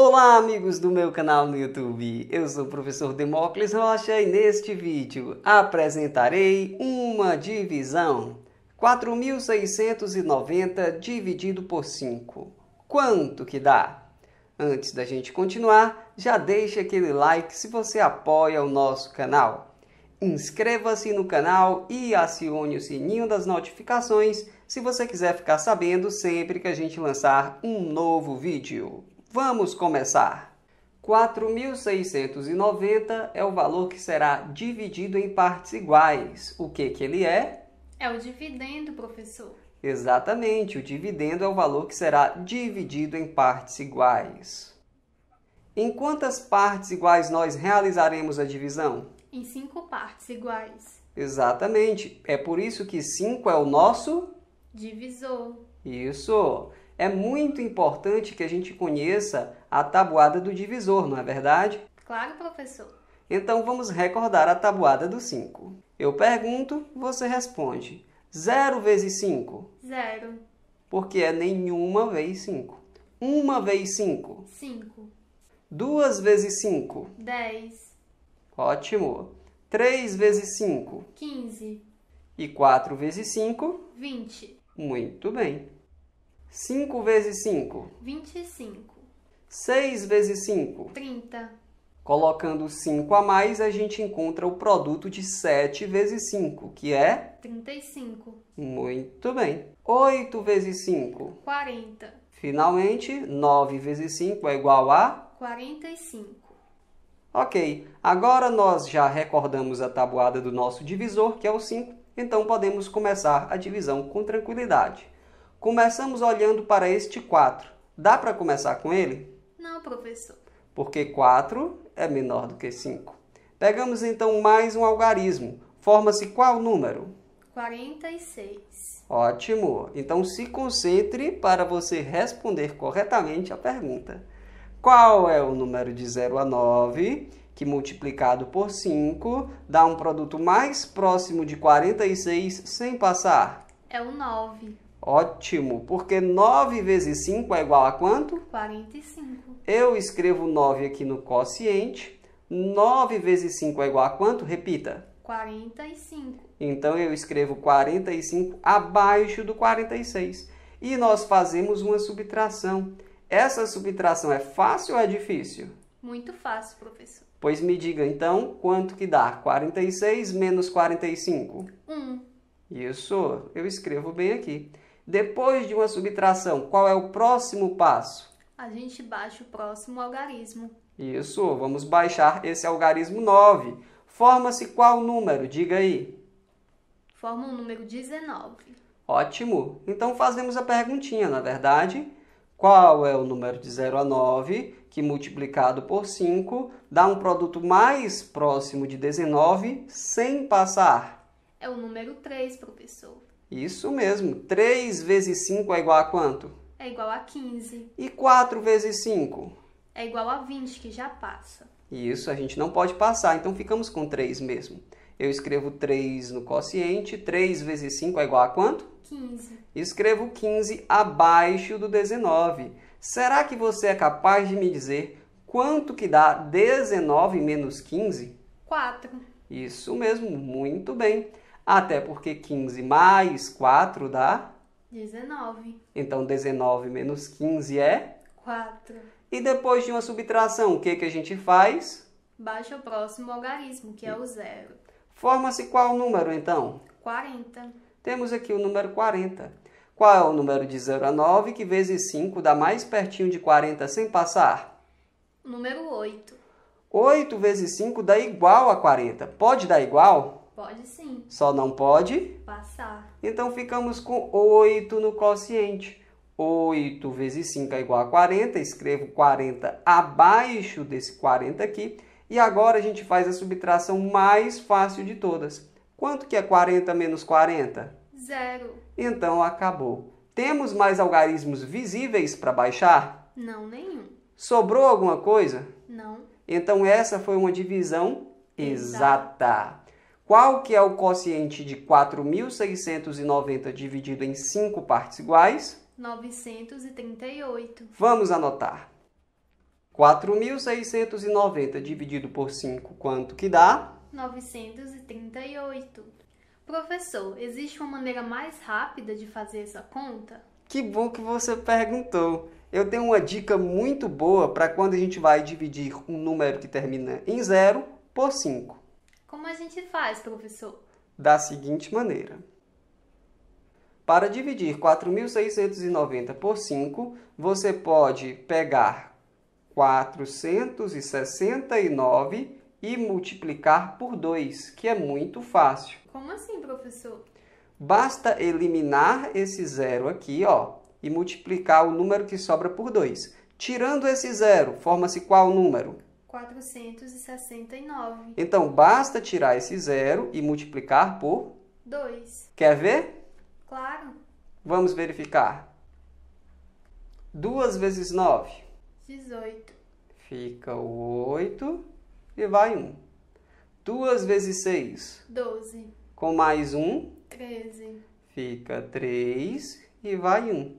Olá amigos do meu canal no YouTube, eu sou o professor Demócles Rocha e neste vídeo apresentarei uma divisão 4.690 dividido por 5. Quanto que dá? Antes da gente continuar, já deixa aquele like se você apoia o nosso canal. Inscreva-se no canal e acione o sininho das notificações se você quiser ficar sabendo sempre que a gente lançar um novo vídeo. Vamos começar! 4.690 é o valor que será dividido em partes iguais. O que, que ele é? É o dividendo, professor. Exatamente, o dividendo é o valor que será dividido em partes iguais. Em quantas partes iguais nós realizaremos a divisão? Em cinco partes iguais. Exatamente, é por isso que 5 é o nosso divisor. Isso é muito importante que a gente conheça a tabuada do divisor, não é verdade? Claro, professor. Então vamos recordar a tabuada do 5. Eu pergunto, você responde. 0 vezes 5? 0. Porque é nenhuma vez 5. 1 vez 5? 5. 2 vezes 5? 10. Ótimo. 3 vezes 5? 15. E 4 vezes 5? 20. Muito bem. 5 vezes 5? 25. 6 vezes 5? 30. Colocando 5 a mais, a gente encontra o produto de 7 vezes 5, que é? 35. Muito bem. 8 vezes 5? 40. Finalmente, 9 vezes 5 é igual a? 45. Ok, agora nós já recordamos a tabuada do nosso divisor, que é o 5, então podemos começar a divisão com tranquilidade. Começamos olhando para este 4. Dá para começar com ele? Não, professor. Porque 4 é menor do que 5. Pegamos então mais um algarismo. Forma-se qual número? 46. Ótimo! Então se concentre para você responder corretamente a pergunta. Qual é o número de 0 a 9 que multiplicado por 5 dá um produto mais próximo de 46 sem passar? É o 9. Ótimo, porque 9 vezes 5 é igual a quanto? 45. Eu escrevo 9 aqui no quociente. 9 vezes 5 é igual a quanto? Repita. 45. Então eu escrevo 45 abaixo do 46. E nós fazemos uma subtração. Essa subtração é fácil ou é difícil? Muito fácil, professor. Pois me diga então, quanto que dá 46 menos 45? 1. Um. Isso, eu escrevo bem aqui. Depois de uma subtração, qual é o próximo passo? A gente baixa o próximo algarismo. Isso, vamos baixar esse algarismo 9. Forma-se qual número? Diga aí. Forma o um número 19. Ótimo! Então fazemos a perguntinha, na verdade. Qual é o número de 0 a 9 que multiplicado por 5 dá um produto mais próximo de 19 sem passar? É o número 3, professor. Isso mesmo. 3 vezes 5 é igual a quanto? É igual a 15. E 4 vezes 5? É igual a 20, que já passa. Isso, a gente não pode passar, então ficamos com 3 mesmo. Eu escrevo 3 no quociente, 3 vezes 5 é igual a quanto? 15. Escrevo 15 abaixo do 19. Será que você é capaz de me dizer quanto que dá 19 menos 15? 4. Isso mesmo, muito bem. Até porque 15 mais 4 dá 19. Então 19 menos 15 é 4. E depois de uma subtração, o que, que a gente faz? Baixa o próximo algarismo, que é o zero. Forma-se qual número então? 40. Temos aqui o número 40. Qual é o número de 0 a 9 que vezes 5 dá mais pertinho de 40 sem passar? Número 8. 8 vezes 5 dá igual a 40. Pode dar igual? Pode sim. Só não pode? Passar. Então ficamos com 8 no quociente. 8 vezes 5 é igual a 40. Escrevo 40 abaixo desse 40 aqui. E agora a gente faz a subtração mais fácil de todas. Quanto que é 40 menos 40? Zero. Então acabou. Temos mais algarismos visíveis para baixar? Não, nenhum. Sobrou alguma coisa? Não. Então essa foi uma divisão exata. exata. Qual que é o quociente de 4.690 dividido em 5 partes iguais? 938. Vamos anotar. 4.690 dividido por 5, quanto que dá? 938. Professor, existe uma maneira mais rápida de fazer essa conta? Que bom que você perguntou. Eu tenho uma dica muito boa para quando a gente vai dividir um número que termina em zero por 5. Como a gente faz, professor? Da seguinte maneira. Para dividir 4.690 por 5, você pode pegar 469 e multiplicar por 2, que é muito fácil. Como assim, professor? Basta eliminar esse zero aqui, ó, e multiplicar o número que sobra por 2. Tirando esse zero, forma-se qual número? 469. Então, basta tirar esse zero e multiplicar por 2. Quer ver? Claro. Vamos verificar. 2 vezes 9. 18. Fica o 8 e vai 1. 2 vezes 6. 12. Com mais 1. 13. Fica 3 e vai 1.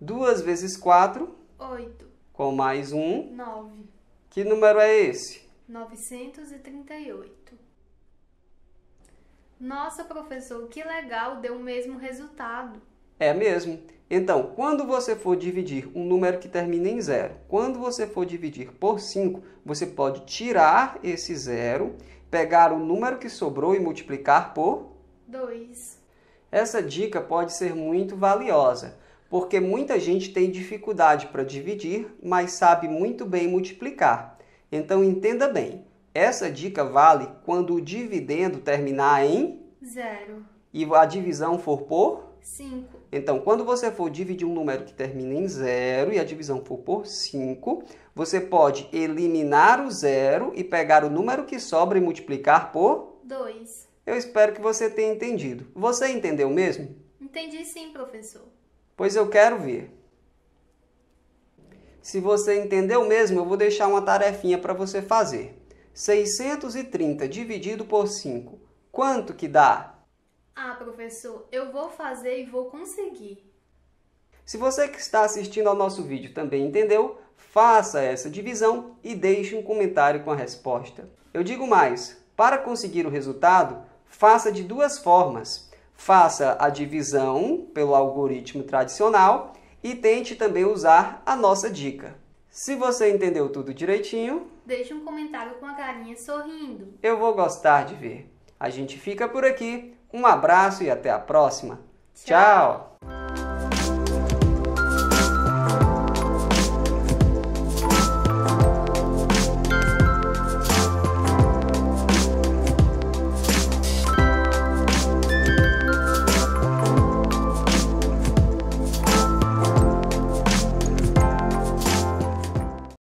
2 vezes 4. 8. Com mais 1. 9 que número é esse? 938. Nossa, professor, que legal, deu o mesmo resultado. É mesmo. Então, quando você for dividir um número que termina em zero, quando você for dividir por 5, você pode tirar esse zero, pegar o número que sobrou e multiplicar por 2. Essa dica pode ser muito valiosa porque muita gente tem dificuldade para dividir, mas sabe muito bem multiplicar. Então entenda bem, essa dica vale quando o dividendo terminar em zero e a divisão for por 5. Então, quando você for dividir um número que termina em zero e a divisão for por 5, você pode eliminar o zero e pegar o número que sobra e multiplicar por 2. Eu espero que você tenha entendido. Você entendeu mesmo? Entendi sim, professor pois eu quero ver. Se você entendeu mesmo, eu vou deixar uma tarefinha para você fazer. 630 dividido por 5, quanto que dá? Ah, professor, eu vou fazer e vou conseguir. Se você que está assistindo ao nosso vídeo também entendeu, faça essa divisão e deixe um comentário com a resposta. Eu digo mais, para conseguir o resultado, faça de duas formas. Faça a divisão pelo algoritmo tradicional e tente também usar a nossa dica. Se você entendeu tudo direitinho, deixe um comentário com a carinha sorrindo. Eu vou gostar de ver. A gente fica por aqui. Um abraço e até a próxima. Tchau. Tchau.